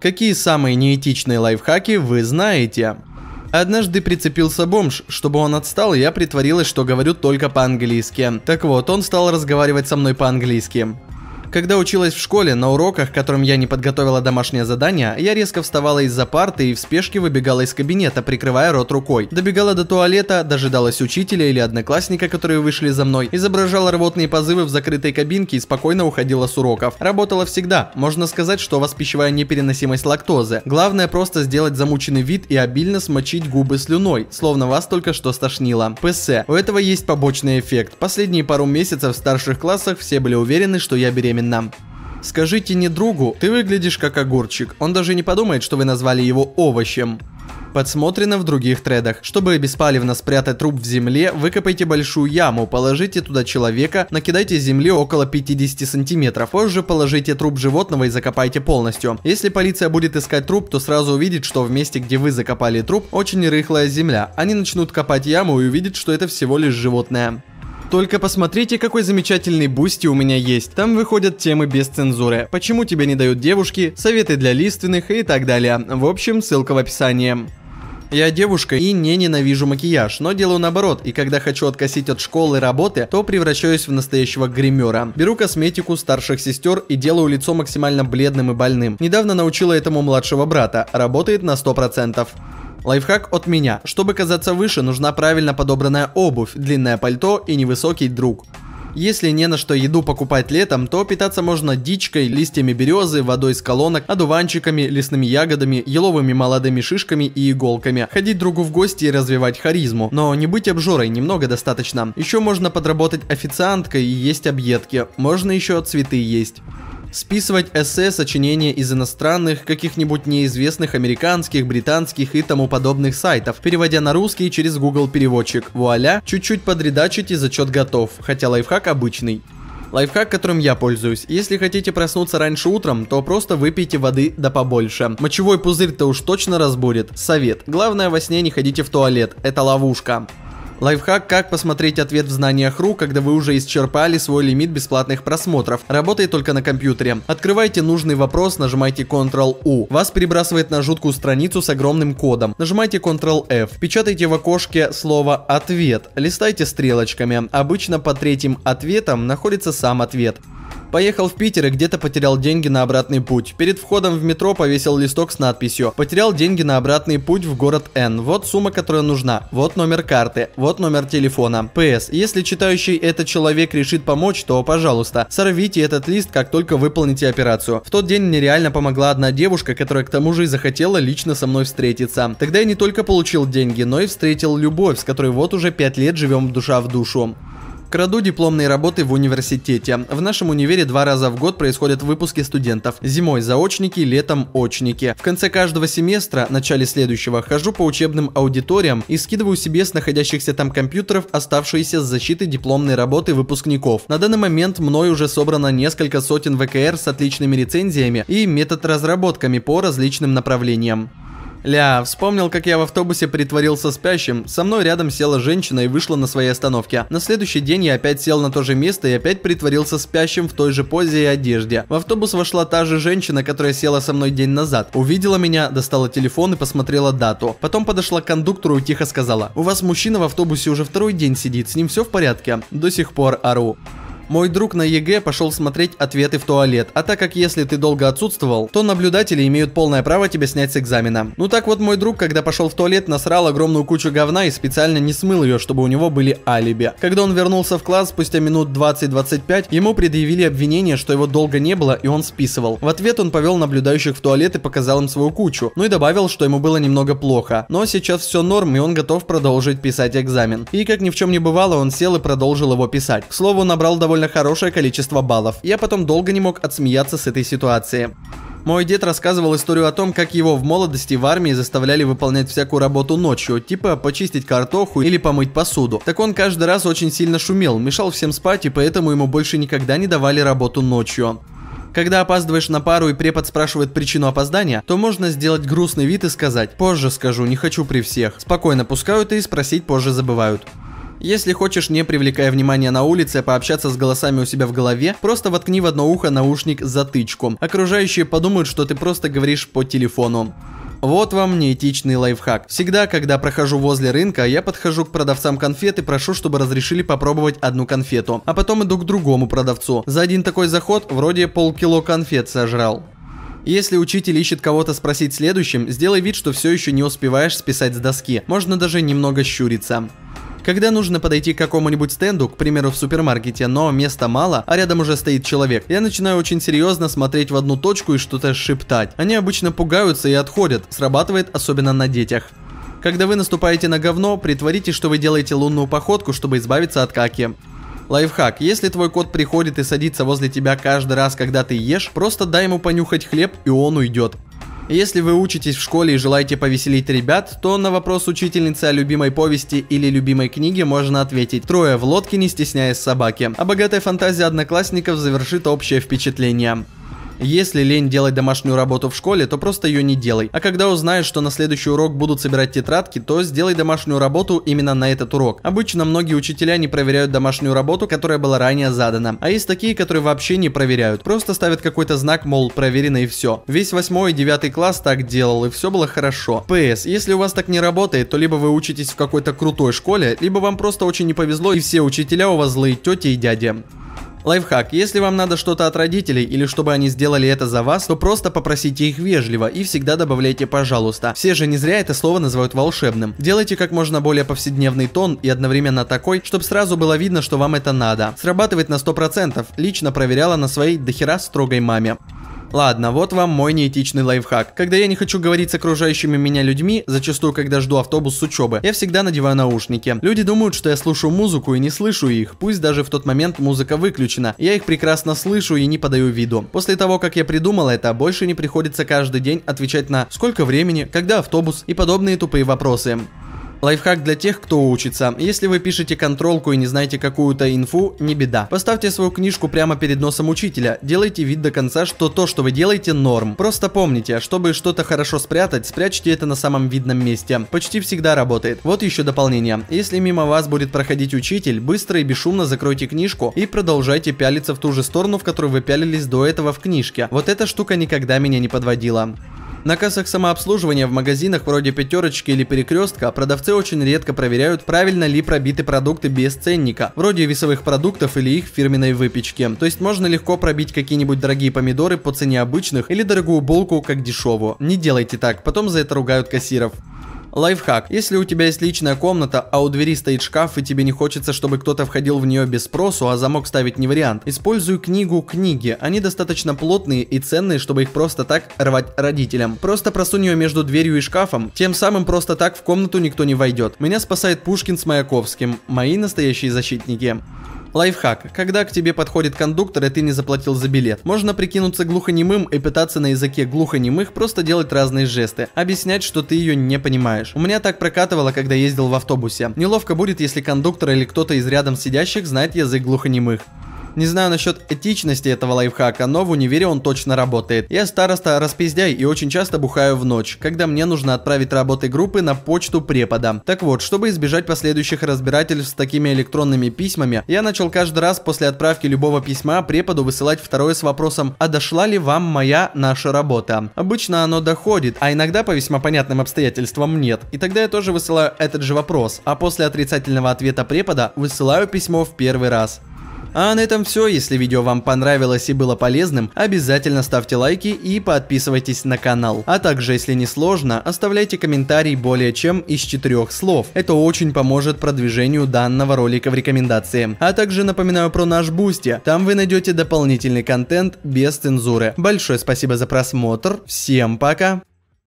Какие самые неэтичные лайфхаки вы знаете? Однажды прицепился бомж. Чтобы он отстал, я притворилась, что говорю только по-английски. Так вот, он стал разговаривать со мной по-английски. Когда училась в школе, на уроках, которым я не подготовила домашнее задание, я резко вставала из-за парты и в спешке выбегала из кабинета, прикрывая рот рукой. Добегала до туалета, дожидалась учителя или одноклассника, которые вышли за мной, изображала рвотные позывы в закрытой кабинке и спокойно уходила с уроков. Работала всегда. Можно сказать, что у вас пищевая непереносимость лактозы. Главное просто сделать замученный вид и обильно смочить губы слюной, словно вас только что стошнило. ПС. У этого есть побочный эффект. Последние пару месяцев в старших классах все были уверены, что я беременна одновременно. Скажите не другу, ты выглядишь как огурчик, он даже не подумает, что вы назвали его овощем. Подсмотрено в других тредах. Чтобы беспалевно спрятать труп в земле, выкопайте большую яму, положите туда человека, накидайте земли около 50 сантиметров, позже положите труп животного и закопайте полностью. Если полиция будет искать труп, то сразу увидит, что в месте, где вы закопали труп, очень рыхлая земля. Они начнут копать яму и увидят, что это всего лишь животное. Только посмотрите, какой замечательный бусти у меня есть. Там выходят темы без цензуры. Почему тебе не дают девушки, советы для лиственных и так далее. В общем, ссылка в описании. Я девушка и не ненавижу макияж, но делаю наоборот, и когда хочу откосить от школы и работы, то превращаюсь в настоящего гримера. Беру косметику старших сестер и делаю лицо максимально бледным и больным. Недавно научила этому младшего брата, работает на 100%. Лайфхак от меня. Чтобы казаться выше, нужна правильно подобранная обувь, длинное пальто и невысокий друг. Если не на что еду покупать летом, то питаться можно дичкой, листьями березы, водой из колонок, одуванчиками, лесными ягодами, еловыми молодыми шишками и иголками. Ходить другу в гости и развивать харизму. Но не быть обжорой, немного достаточно. Еще можно подработать официанткой и есть объедки. Можно еще цветы есть. Списывать эссе, сочинения из иностранных, каких-нибудь неизвестных американских, британских и тому подобных сайтов, переводя на русский через Google переводчик. Вуаля, чуть-чуть подредачить и зачет готов, хотя лайфхак обычный. Лайфхак, которым я пользуюсь. Если хотите проснуться раньше утром, то просто выпейте воды да побольше. Мочевой пузырь-то уж точно разбурит. Совет. Главное во сне не ходите в туалет. Это ловушка. Лайфхак «Как посмотреть ответ в знаниях РУ, когда вы уже исчерпали свой лимит бесплатных просмотров». Работает только на компьютере. Открывайте нужный вопрос, нажимайте Ctrl-U. Вас перебрасывает на жуткую страницу с огромным кодом. Нажимайте Ctrl-F. Печатайте в окошке слово «Ответ». Листайте стрелочками. Обычно по третьим ответам находится сам ответ. Поехал в Питер и где-то потерял деньги на обратный путь. Перед входом в метро повесил листок с надписью «Потерял деньги на обратный путь в город Н. Вот сумма, которая нужна. Вот номер карты. Вот номер телефона». П.С. Если читающий это человек решит помочь, то, пожалуйста, сорвите этот лист, как только выполните операцию. В тот день мне реально помогла одна девушка, которая к тому же и захотела лично со мной встретиться. Тогда я не только получил деньги, но и встретил любовь, с которой вот уже пять лет живем душа в душу. Краду дипломные работы в университете. В нашем универе два раза в год происходят выпуски студентов. Зимой заочники, летом очники. В конце каждого семестра, начале следующего, хожу по учебным аудиториям и скидываю себе с находящихся там компьютеров оставшиеся с защиты дипломной работы выпускников. На данный момент мной уже собрано несколько сотен ВКР с отличными рецензиями и метод разработками по различным направлениям. Ля, вспомнил, как я в автобусе притворился спящим. Со мной рядом села женщина и вышла на своей остановке. На следующий день я опять сел на то же место и опять притворился спящим в той же позе и одежде. В автобус вошла та же женщина, которая села со мной день назад. Увидела меня, достала телефон и посмотрела дату. Потом подошла к кондуктору и тихо сказала, «У вас мужчина в автобусе уже второй день сидит, с ним все в порядке?» До сих пор ору. Мой друг на ЕГЭ пошел смотреть ответы в туалет, а так как если ты долго отсутствовал, то наблюдатели имеют полное право тебя снять с экзамена. Ну так вот мой друг, когда пошел в туалет, насрал огромную кучу говна и специально не смыл ее, чтобы у него были алиби. Когда он вернулся в класс спустя минут 20-25, ему предъявили обвинение, что его долго не было и он списывал. В ответ он повел наблюдающих в туалет и показал им свою кучу, ну и добавил, что ему было немного плохо. Но сейчас все норм и он готов продолжить писать экзамен. И как ни в чем не бывало, он сел и продолжил его писать. К слову, набрал довольно довольно хорошее количество баллов. Я потом долго не мог отсмеяться с этой ситуации. Мой дед рассказывал историю о том, как его в молодости в армии заставляли выполнять всякую работу ночью, типа почистить картоху или помыть посуду. Так он каждый раз очень сильно шумел, мешал всем спать и поэтому ему больше никогда не давали работу ночью. Когда опаздываешь на пару и препод спрашивает причину опоздания, то можно сделать грустный вид и сказать «позже скажу, не хочу при всех». Спокойно пускают и спросить позже забывают. Если хочешь, не привлекая внимания на улице, пообщаться с голосами у себя в голове, просто воткни в одно ухо наушник с затычком. Окружающие подумают, что ты просто говоришь по телефону. Вот вам неэтичный лайфхак. Всегда, когда прохожу возле рынка, я подхожу к продавцам конфет и прошу, чтобы разрешили попробовать одну конфету. А потом иду к другому продавцу. За один такой заход вроде полкило конфет сожрал. Если учитель ищет кого-то спросить следующим, сделай вид, что все еще не успеваешь списать с доски. Можно даже немного щуриться. Когда нужно подойти к какому-нибудь стенду, к примеру в супермаркете, но места мало, а рядом уже стоит человек, я начинаю очень серьезно смотреть в одну точку и что-то шептать. Они обычно пугаются и отходят, срабатывает особенно на детях. Когда вы наступаете на говно, притворите, что вы делаете лунную походку, чтобы избавиться от каки. Лайфхак. Если твой кот приходит и садится возле тебя каждый раз, когда ты ешь, просто дай ему понюхать хлеб и он уйдет. Если вы учитесь в школе и желаете повеселить ребят, то на вопрос учительницы о любимой повести или любимой книге можно ответить «Трое в лодке, не стесняясь собаки». А богатая фантазия одноклассников завершит общее впечатление. Если лень делать домашнюю работу в школе, то просто ее не делай. А когда узнаешь, что на следующий урок будут собирать тетрадки, то сделай домашнюю работу именно на этот урок. Обычно многие учителя не проверяют домашнюю работу, которая была ранее задана. А есть такие, которые вообще не проверяют. Просто ставят какой-то знак, мол, проверено и все. Весь 8 и 9 класс так делал, и все было хорошо. ПС. Если у вас так не работает, то либо вы учитесь в какой-то крутой школе, либо вам просто очень не повезло, и все учителя у вас злые тети и дяди. Лайфхак. Если вам надо что-то от родителей или чтобы они сделали это за вас, то просто попросите их вежливо и всегда добавляйте «пожалуйста». Все же не зря это слово называют волшебным. Делайте как можно более повседневный тон и одновременно такой, чтобы сразу было видно, что вам это надо. Срабатывает на 100%. Лично проверяла на своей дохера строгой маме. Ладно, вот вам мой неэтичный лайфхак. Когда я не хочу говорить с окружающими меня людьми, зачастую, когда жду автобус с учебы, я всегда надеваю наушники. Люди думают, что я слушаю музыку и не слышу их, пусть даже в тот момент музыка выключена. Я их прекрасно слышу и не подаю виду. После того, как я придумал это, больше не приходится каждый день отвечать на «Сколько времени?», «Когда автобус?» и подобные тупые вопросы. Лайфхак для тех, кто учится. Если вы пишете контролку и не знаете какую-то инфу, не беда. Поставьте свою книжку прямо перед носом учителя. Делайте вид до конца, что то, что вы делаете, норм. Просто помните, чтобы что-то хорошо спрятать, спрячьте это на самом видном месте. Почти всегда работает. Вот еще дополнение. Если мимо вас будет проходить учитель, быстро и бесшумно закройте книжку и продолжайте пялиться в ту же сторону, в которую вы пялились до этого в книжке. Вот эта штука никогда меня не подводила. На кассах самообслуживания в магазинах вроде пятерочки или перекрестка продавцы очень редко проверяют, правильно ли пробиты продукты без ценника, вроде весовых продуктов или их фирменной выпечки. То есть можно легко пробить какие-нибудь дорогие помидоры по цене обычных или дорогую булку как дешевую. Не делайте так, потом за это ругают кассиров. Лайфхак. Если у тебя есть личная комната, а у двери стоит шкаф и тебе не хочется, чтобы кто-то входил в нее без спросу, а замок ставить не вариант, используй книгу книги. Они достаточно плотные и ценные, чтобы их просто так рвать родителям. Просто просунь ее между дверью и шкафом, тем самым просто так в комнату никто не войдет. Меня спасает Пушкин с Маяковским, мои настоящие защитники. Лайфхак. Когда к тебе подходит кондуктор и ты не заплатил за билет, можно прикинуться глухонемым и пытаться на языке глухонемых просто делать разные жесты, объяснять, что ты ее не понимаешь. У меня так прокатывало, когда ездил в автобусе. Неловко будет, если кондуктор или кто-то из рядом сидящих знает язык глухонемых. Не знаю насчет этичности этого лайфхака, но в универе он точно работает. Я староста распиздяй и очень часто бухаю в ночь, когда мне нужно отправить работы группы на почту препода. Так вот, чтобы избежать последующих разбирательств с такими электронными письмами, я начал каждый раз после отправки любого письма преподу высылать второе с вопросом «А дошла ли вам моя наша работа?». Обычно оно доходит, а иногда по весьма понятным обстоятельствам нет. И тогда я тоже высылаю этот же вопрос, а после отрицательного ответа препода высылаю письмо в первый раз. А на этом все. Если видео вам понравилось и было полезным, обязательно ставьте лайки и подписывайтесь на канал. А также, если не сложно, оставляйте комментарий более чем из четырех слов. Это очень поможет продвижению данного ролика в рекомендации. А также напоминаю про наш Бусти. Там вы найдете дополнительный контент без цензуры. Большое спасибо за просмотр. Всем пока!